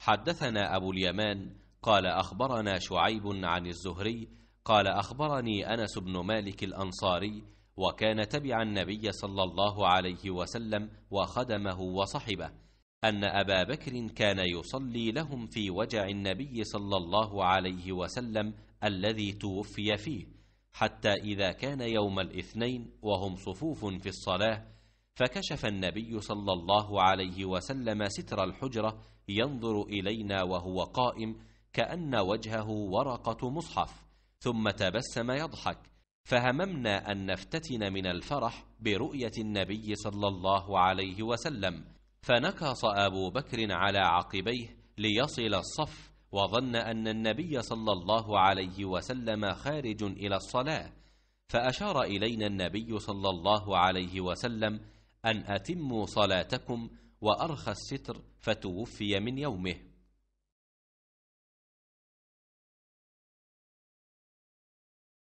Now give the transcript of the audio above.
حدثنا أبو اليمان قال أخبرنا شعيب عن الزهري قال أخبرني أنس بن مالك الأنصاري وكان تبع النبي صلى الله عليه وسلم وخدمه وصحبه أن أبا بكر كان يصلي لهم في وجع النبي صلى الله عليه وسلم الذي توفي فيه حتى إذا كان يوم الاثنين وهم صفوف في الصلاة فكشف النبي صلى الله عليه وسلم ستر الحجرة ينظر إلينا وهو قائم كأن وجهه ورقة مصحف ثم تبسم يضحك فهممنا أن نفتتن من الفرح برؤية النبي صلى الله عليه وسلم فنكص أبو بكر على عقبيه ليصل الصف وظن أن النبي صلى الله عليه وسلم خارج إلى الصلاة فأشار إلينا النبي صلى الله عليه وسلم أن أتموا صلاتكم وأرخى الستر فتوفي من يومه